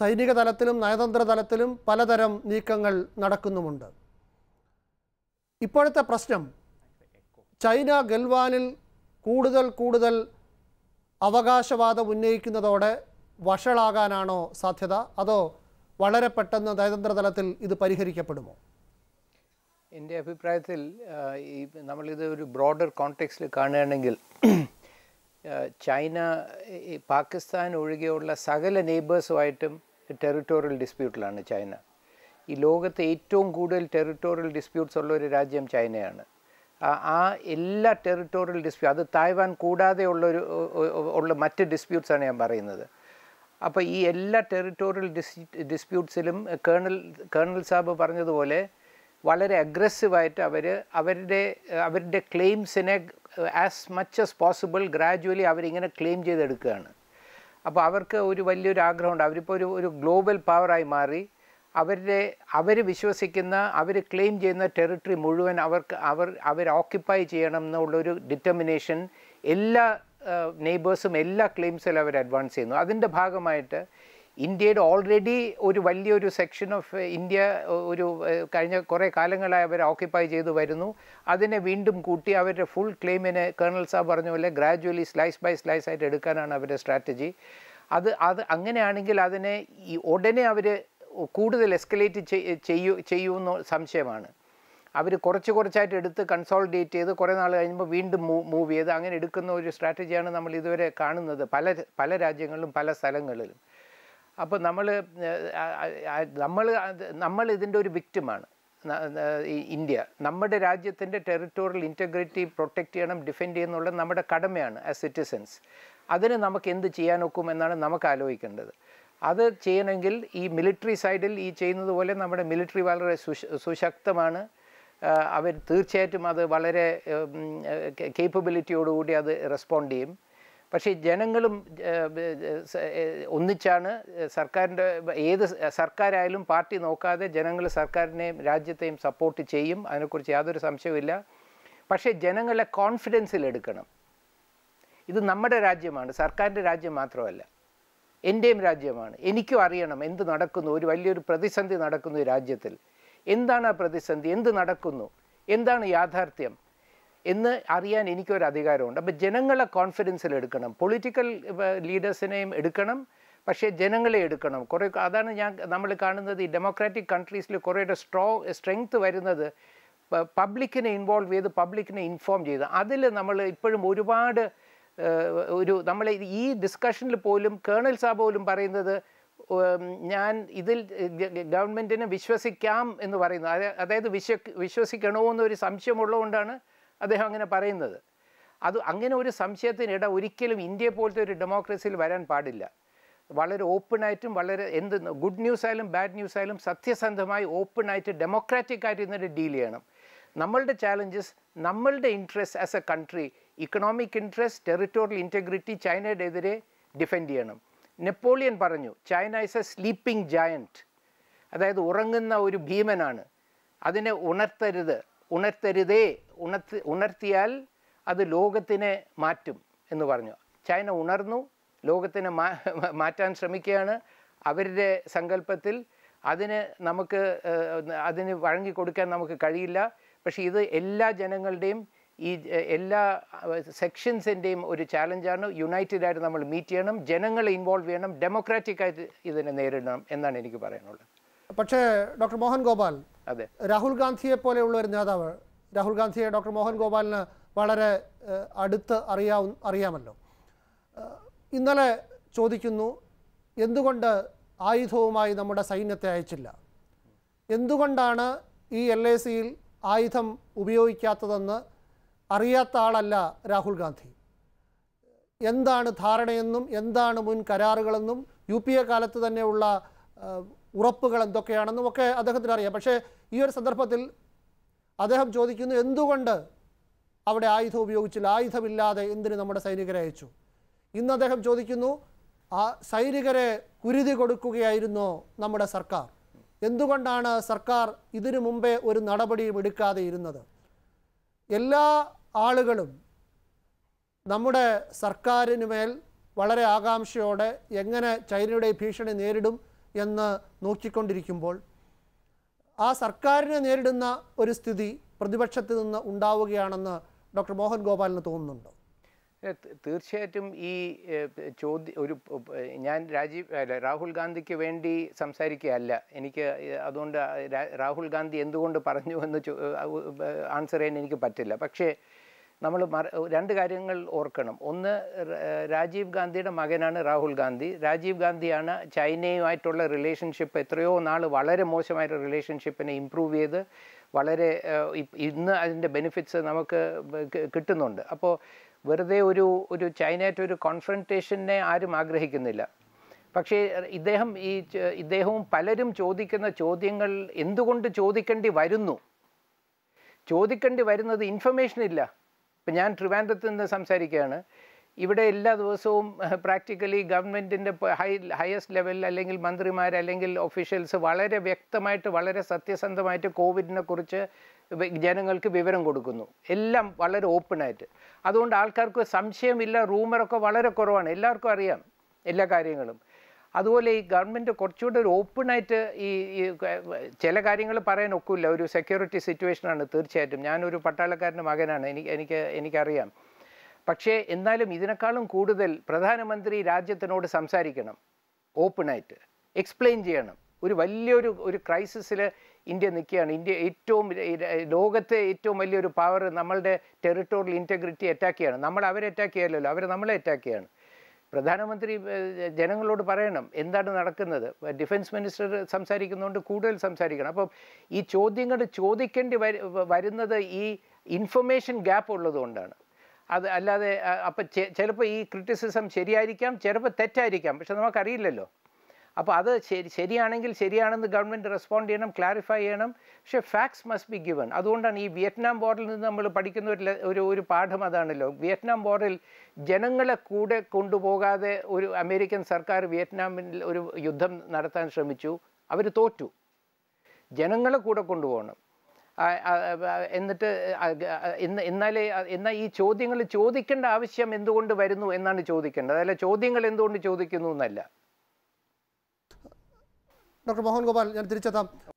സൈനിക തലത്തിലും നയതന്ത്ര തലത്തിലും പലതരം നീക്കങ്ങൾ നടക്കുന്നുമുണ്ട് ഇപ്പോഴത്തെ പ്രശ്നം ചൈന ഗൽവാനിൽ കൂടുതൽ കൂടുതൽ അവകാശവാദം ഉന്നയിക്കുന്നതോടെ വഷളാകാനാണോ സാധ്യത അതോ വളരെ പെട്ടെന്ന് നയതന്ത്ര തലത്തിൽ ഇത് പരിഹരിക്കപ്പെടുമോ എൻ്റെ അഭിപ്രായത്തിൽ ഈ നമ്മളിത് ഒരു ബ്രോഡർ കോണ്ടെക്സ്റ്റിൽ കാണുകയാണെങ്കിൽ ചൈന ഈ പാകിസ്ഥാൻ ഒഴികെയുള്ള സകല നെയ്ബേഴ്സുമായിട്ടും ടെറിട്ടോറിയൽ ഡിസ്പ്യൂട്ടിലാണ് ചൈന ഈ ലോകത്തെ ഏറ്റവും കൂടുതൽ ടെറിട്ടോറിയൽ ഡിസ്പ്യൂട്ട്സ് ഉള്ള ഒരു രാജ്യം ചൈനയാണ് ആ എല്ലാ ടെറിട്ടോറിയൽ ഡിസ്പ്യൂട്ട് അത് തായ്വാൻ കൂടാതെ ഉള്ളൊരു ഉള്ള മറ്റ് ഡിസ്പ്യൂട്ട്സാണ് ഞാൻ പറയുന്നത് അപ്പോൾ ഈ എല്ലാ ടെറിട്ടോറിയൽ ഡിസ് ഡിസ്പ്യൂട്ട്സിലും കേണൽ കേണൽ സാബ് പറഞ്ഞതുപോലെ വളരെ അഗ്രസീവായിട്ട് അവർ അവരുടെ അവരുടെ ക്ലെയിംസിനെ as much as possible gradually അവരിങ്ങനെ ക്ലെയിം ചെയ്തെടുക്കുകയാണ് അപ്പോൾ അവർക്ക് ഒരു വലിയൊരു ആഗ്രഹമുണ്ട് അവരിപ്പോൾ ഒരു ഒരു ഗ്ലോബൽ പവറായി മാറി അവരുടെ അവർ വിശ്വസിക്കുന്ന അവർ ക്ലെയിം ചെയ്യുന്ന ടെറിട്ടറി മുഴുവൻ അവർക്ക് അവർ അവർ ഓക്യുപ്പൈ ചെയ്യണം എന്നുള്ളൊരു ഡിറ്റർമിനേഷൻ എല്ലാ നെയ്ബേഴ്സും എല്ലാ ക്ലെയിംസിലും അവർ അഡ്വാൻസ് ചെയ്യുന്നു അതിൻ്റെ ഭാഗമായിട്ട് ഇന്ത്യയുടെ ഓൾറെഡി ഒരു വലിയൊരു സെക്ഷൻ ഓഫ് ഇന്ത്യ ഒരു കഴിഞ്ഞ കുറേ കാലങ്ങളായി അവർ ഓക്യുപ്പൈ ചെയ്തു വരുന്നു അതിനെ വീണ്ടും കൂട്ടി അവരുടെ ഫുൾ ക്ലെയിമിനെ കേണൽ സാബ് പറഞ്ഞ പോലെ ഗ്രാജുവലി സ്ലൈസ് ബൈ സ്ലൈസ് ആയിട്ട് എടുക്കാനാണ് അവരുടെ സ്ട്രാറ്റജി അത് അത് അങ്ങനെയാണെങ്കിൽ അതിനെ ഈ ഉടനെ അവർ കൂടുതൽ എസ്കലേറ്റ് ചെയ്യൂ ചെയ്യുമെന്ന് സംശയമാണ് അവർ കുറച്ച് കുറച്ചായിട്ട് എടുത്ത് കൺസോൾഡേറ്റ് ചെയ്ത് കുറേ നാൾ കഴിയുമ്പോൾ വീണ്ടും മൂവ് ചെയ്ത് അങ്ങനെ എടുക്കുന്ന ഒരു സ്ട്രാറ്റജിയാണ് നമ്മൾ ഇതുവരെ കാണുന്നത് പല പല രാജ്യങ്ങളിലും പല സ്ഥലങ്ങളിലും അപ്പോൾ നമ്മൾ നമ്മൾ നമ്മൾ ഇതിൻ്റെ ഒരു വിക്റ്റമാണ് ഇന്ത്യ നമ്മുടെ രാജ്യത്തിൻ്റെ ടെറിട്ടോറിയൽ ഇൻറ്റഗ്രിറ്റി പ്രൊട്ടക്റ്റ് ചെയ്യണം ഡിഫെൻഡ് എന്നുള്ളത് നമ്മുടെ കടമയാണ് ആസ് സിറ്റിസൻസ് അതിന് നമുക്ക് എന്ത് ചെയ്യാൻ ഒക്കും എന്നാണ് നമുക്ക് ആലോചിക്കേണ്ടത് അത് ചെയ്യണമെങ്കിൽ ഈ മിലിറ്ററി സൈഡിൽ ഈ ചെയ്യുന്നത് പോലെ നമ്മുടെ മിലിറ്ററി വളരെ സുശക്തമാണ് അവർ തീർച്ചയായിട്ടും അത് വളരെ കേപ്പബിലിറ്റിയോടുകൂടി അത് റെസ്പോണ്ട് ചെയ്യും പക്ഷേ ജനങ്ങളും ഒന്നിച്ചാണ് സർക്കാരിൻ്റെ ഏത് സർക്കാരായാലും പാർട്ടി നോക്കാതെ ജനങ്ങൾ സർക്കാരിനെയും രാജ്യത്തെയും സപ്പോർട്ട് ചെയ്യും അതിനെക്കുറിച്ച് യാതൊരു സംശയവുമില്ല പക്ഷേ ജനങ്ങളെ കോൺഫിഡൻസിലെടുക്കണം ഇത് നമ്മുടെ രാജ്യമാണ് സർക്കാരിൻ്റെ രാജ്യം മാത്രമല്ല എൻ്റെയും രാജ്യമാണ് എനിക്കും അറിയണം എന്ത് നടക്കുന്നു ഒരു വലിയൊരു പ്രതിസന്ധി നടക്കുന്നു ഈ രാജ്യത്തിൽ എന്താണ് ആ പ്രതിസന്ധി എന്ത് നടക്കുന്നു എന്താണ് യാഥാർത്ഥ്യം എന്ന് അറിയാൻ എനിക്കൊരു അധികാരമുണ്ട് അപ്പോൾ ജനങ്ങളെ കോൺഫിഡൻസിൽ എടുക്കണം പൊളിറ്റിക്കൽ ലീഡേഴ്സിനെയും എടുക്കണം പക്ഷേ ജനങ്ങളെ എടുക്കണം കുറേ അതാണ് ഞാൻ നമ്മൾ കാണുന്നത് ഈ ഡെമോക്രാറ്റിക് കൺട്രീസിൽ കുറേയുടെ സ്ട്രോ സ്ട്രെങ്ത് വരുന്നത് പബ്ലിക്കിനെ ഇൻവോൾവ് ചെയ്ത് പബ്ലിക്കിനെ ഇൻഫോം ചെയ്ത് അതിൽ നമ്മൾ ഇപ്പോഴും ഒരുപാട് ഒരു നമ്മൾ ഈ ഡിസ്കഷനിൽ പോലും കേണൽ സാബ് പോലും പറയുന്നത് ഞാൻ ഇതിൽ ഗവൺമെൻറ്റിനെ വിശ്വസിക്കാം എന്ന് പറയുന്നു അതായത് വിശ്വ വിശ്വസിക്കണമോ എന്നൊരു സംശയമുള്ളതുകൊണ്ടാണ് അദ്ദേഹം അങ്ങനെ പറയുന്നത് അത് അങ്ങനെ ഒരു സംശയത്തിനിട ഒരിക്കലും ഇന്ത്യയെ പോലത്തെ ഒരു ഡെമോക്രസിയിൽ വരാൻ പാടില്ല വളരെ ഓപ്പണായിട്ടും വളരെ എന്ത് ഗുഡ് ന്യൂസ് ആയാലും ബാഡ് ന്യൂസ് ആയാലും സത്യസന്ധമായി ഓപ്പണായിട്ട് ഡെമോക്രാറ്റിക് ആയിട്ട് ഇന്നിട്ട് ഡീൽ ചെയ്യണം നമ്മളുടെ ചാലഞ്ചസ് നമ്മളുടെ interest as a country economic interest territorial integrity ചൈനയുടെ എതിരെ ഡിഫെൻഡ് ചെയ്യണം നെപ്പോളിയൻ പറഞ്ഞു China is a sleeping giant അതായത് ഉറങ്ങുന്ന ഒരു ഭീമനാണ് അതിനെ ഉണർത്തരുത് ഉണർത്തരുതേ ഉണർത്തി ഉണർത്തിയാൽ അത് ലോകത്തിനെ മാറ്റും എന്ന് പറഞ്ഞു ചൈന ഉണർന്നു ലോകത്തിനെ മാറ്റാൻ ശ്രമിക്കുകയാണ് അവരുടെ സങ്കല്പത്തിൽ അതിന് നമുക്ക് അതിന് വഴങ്ങിക്കൊടുക്കാൻ നമുക്ക് കഴിയില്ല പക്ഷേ ഇത് എല്ലാ ജനങ്ങളുടെയും ഈ എല്ലാ സെക്ഷൻസിൻ്റെയും ഒരു ചാലഞ്ചാണ് യുണൈറ്റഡ് ആയിട്ട് നമ്മൾ മീറ്റ് ചെയ്യണം ജനങ്ങളെ ഇൻവോൾവ് ചെയ്യണം ഡെമോക്രാറ്റിക് ആയിട്ട് ഇതിനെ നേരിടണം എന്നാണ് എനിക്ക് പറയാനുള്ളത് പക്ഷേ ഡോക്ടർ മോഹൻ ഗോപാൽ അതെ രാഹുൽ ഗാന്ധിയെ പോലെയുള്ള ഒരു നേതാവ് രാഹുൽ ഗാന്ധിയെ ഡോക്ടർ മോഹൻ ഗോപാലിന് വളരെ അടുത്ത് അറിയാവ അറിയാമല്ലോ ഇന്നലെ ചോദിക്കുന്നു എന്തുകൊണ്ട് ആയുധവുമായി നമ്മുടെ സൈന്യത്തെ അയച്ചില്ല എന്തുകൊണ്ടാണ് ഈ എൽ എ സിയിൽ ആയുധം ഉപയോഗിക്കാത്തതെന്ന് അറിയാത്ത ആളല്ല രാഹുൽ ഗാന്ധി എന്താണ് ധാരണയെന്നും എന്താണ് മുൻ കരാറുകളെന്നും യു പി എ കാലത്ത് തന്നെയുള്ള ഉറപ്പുകൾ എന്തൊക്കെയാണെന്നും ഒക്കെ അദ്ദേഹത്തിന് അറിയാം പക്ഷേ ഈ ഒരു സന്ദർഭത്തിൽ അദ്ദേഹം ചോദിക്കുന്നു എന്തുകൊണ്ട് അവിടെ ആയുധം ഉപയോഗിച്ചില്ല ആയുധമില്ലാതെ എന്തിന് നമ്മുടെ സൈനികരെ അയച്ചു ഇന്ന് അദ്ദേഹം ചോദിക്കുന്നു ആ സൈനികരെ കുരുതി കൊടുക്കുകയായിരുന്നു നമ്മുടെ സർക്കാർ എന്തുകൊണ്ടാണ് സർക്കാർ ഇതിനു മുമ്പേ ഒരു നടപടിയും എടുക്കാതെ ഇരുന്നത് എല്ലാ ആളുകളും നമ്മുടെ സർക്കാരിന് മേൽ വളരെ ആകാംക്ഷയോടെ എങ്ങനെ ചൈനയുടെ ഭീഷണി നേരിടും എന്ന് നോക്കിക്കൊണ്ടിരിക്കുമ്പോൾ ആ സർക്കാരിനെ നേരിടുന്ന ഒരു സ്ഥിതി പ്രതിപക്ഷത്തിൽ നിന്ന് ഉണ്ടാവുകയാണെന്ന് ഡോക്ടർ മോഹൻ ഗോപാലിന് തോന്നുന്നുണ്ടോ തീർച്ചയായിട്ടും ഈ ചോദ്യ ഒരു ഞാൻ രാജീവ് രാഹുൽ ഗാന്ധിക്ക് വേണ്ടി സംസാരിക്കുകയല്ല എനിക്ക് അതുകൊണ്ട് രാഹുൽ ഗാന്ധി എന്തുകൊണ്ട് പറഞ്ഞു എന്ന് ആൻസർ ചെയ്യാൻ എനിക്ക് പറ്റില്ല പക്ഷേ നമ്മൾ രണ്ട് കാര്യങ്ങൾ ഓർക്കണം ഒന്ന് രാജീവ് ഗാന്ധിയുടെ മകനാണ് രാഹുൽ ഗാന്ധി രാജീവ് ഗാന്ധിയാണ് ചൈനയുമായിട്ടുള്ള റിലേഷൻഷിപ്പ് എത്രയോ നാൾ വളരെ മോശമായിട്ട് റിലേഷൻഷിപ്പിനെ ഇമ്പ്രൂവ് ചെയ്ത് വളരെ ഇന്ന് അതിൻ്റെ ബെനിഫിറ്റ്സ് നമുക്ക് കിട്ടുന്നുണ്ട് അപ്പോൾ വെറുതെ ഒരു ഒരു ചൈനയായിട്ട് ഒരു കോൺഫ്രൻറ്റേഷനെ ആരും ആഗ്രഹിക്കുന്നില്ല പക്ഷേ ഇദ്ദേഹം ഈ ഇദ്ദേഹവും പലരും ചോദിക്കുന്ന ചോദ്യങ്ങൾ എന്തുകൊണ്ട് ചോദിക്കേണ്ടി വരുന്നു ചോദിക്കേണ്ടി വരുന്നത് ഇൻഫർമേഷൻ ഇല്ല ഇപ്പം ഞാൻ ട്രിവാൻഡ്രത്ത് നിന്ന് സംസാരിക്കുകയാണ് ഇവിടെ എല്ലാ ദിവസവും പ്രാക്ടിക്കലി ഗവൺമെൻറ്റിൻ്റെ ഹൈ ഹയസ്റ്റ് ലെവലിൽ അല്ലെങ്കിൽ മന്ത്രിമാർ അല്ലെങ്കിൽ ഒഫീഷ്യൽസ് വളരെ വ്യക്തമായിട്ട് വളരെ സത്യസന്ധമായിട്ട് കോവിഡിനെ കുറിച്ച് ജനങ്ങൾക്ക് വിവരം കൊടുക്കുന്നു എല്ലാം വളരെ ഓപ്പണായിട്ട് അതുകൊണ്ട് ആൾക്കാർക്ക് സംശയമില്ല റൂമറൊക്കെ വളരെ കുറവാണ് എല്ലാവർക്കും അറിയാം എല്ലാ കാര്യങ്ങളും അതുപോലെ ഈ ഗവൺമെൻറ് കുറച്ചുകൂടെ ഒരു ഓപ്പണായിട്ട് ഈ ചില കാര്യങ്ങൾ പറയാൻ ഒക്കില്ല ഒരു സെക്യൂരിറ്റി സിറ്റുവേഷനാണ് തീർച്ചയായിട്ടും ഞാനൊരു പട്ടാളക്കാരൻ്റെ മകനാണ് എനിക്ക് എനിക്ക് എനിക്കറിയാം പക്ഷേ എന്നാലും ഇതിനേക്കാളും കൂടുതൽ പ്രധാനമന്ത്രി രാജ്യത്തിനോട് സംസാരിക്കണം ഓപ്പണായിട്ട് എക്സ്പ്ലെയിൻ ചെയ്യണം ഒരു വലിയൊരു ഒരു ക്രൈസിസിൽ ഇന്ത്യ നിൽക്കുകയാണ് ഇന്ത്യ ഏറ്റവും ലോകത്തെ ഏറ്റവും വലിയൊരു പവർ നമ്മളുടെ ടെറിട്ടോറിയൽ ഇൻറ്റഗ്രിറ്റി അറ്റാക്ക് ചെയ്യണം നമ്മൾ അവരെ അറ്റാക്ക് ചെയ്യലല്ലോ അവർ നമ്മളെ അറ്റാക്ക് ചെയ്യാണ് പ്രധാനമന്ത്രി ജനങ്ങളോട് പറയണം എന്താണ് നടക്കുന്നത് ഡിഫൻസ് മിനിസ്റ്റർ സംസാരിക്കുന്നതുകൊണ്ട് കൂടുതൽ സംസാരിക്കണം അപ്പം ഈ ചോദ്യങ്ങൾ ചോദിക്കേണ്ടി വരുന്നത് ഈ ഇൻഫർമേഷൻ ഗ്യാപ്പ് ഉള്ളതുകൊണ്ടാണ് അത് അല്ലാതെ അപ്പം ചിലപ്പോൾ ഈ ക്രിറ്റിസിസം ശരിയായിരിക്കാം ചിലപ്പോൾ തെറ്റായിരിക്കാം പക്ഷെ നമുക്കറിയില്ലല്ലോ അപ്പോൾ അത് ശരി ശരിയാണെങ്കിൽ ശരിയാണെന്ന് ഗവൺമെൻറ് റെസ്പോണ്ട് ചെയ്യണം ക്ലാരിഫൈ ചെയ്യണം പക്ഷേ ഫാക്ട്സ് മസ്റ്റ് ബി ഗിവൺ അതുകൊണ്ടാണ് ഈ വിയറ്റ്നാം ബോർഡിൽ നിന്ന് നമ്മൾ പഠിക്കുന്ന ഒരു ഒരു ഒരു പാഠം അതാണല്ലോ വിയറ്റ്നാം ബോർഡിൽ ജനങ്ങളെ കൂടെ കൊണ്ടുപോകാതെ ഒരു അമേരിക്കൻ സർക്കാർ വിയറ്റ്നാമിൽ ഒരു യുദ്ധം നടത്താൻ ശ്രമിച്ചു അവർ തോറ്റു ജനങ്ങളെ കൂടെ കൊണ്ടുപോകണം എന്നിട്ട് ഇന്ന് എന്നാലേ എന്നാൽ ഈ ചോദ്യങ്ങൾ ചോദിക്കേണ്ട ആവശ്യം എന്തുകൊണ്ട് വരുന്നു എന്നാണ് ചോദിക്കേണ്ടത് അതല്ല ചോദ്യങ്ങൾ എന്തുകൊണ്ട് ചോദിക്കുന്നു എന്നല്ല ഡോക്ടർ മോഹൻ ഗോപാൽ ഞാൻ തിരിച്ചെത്താം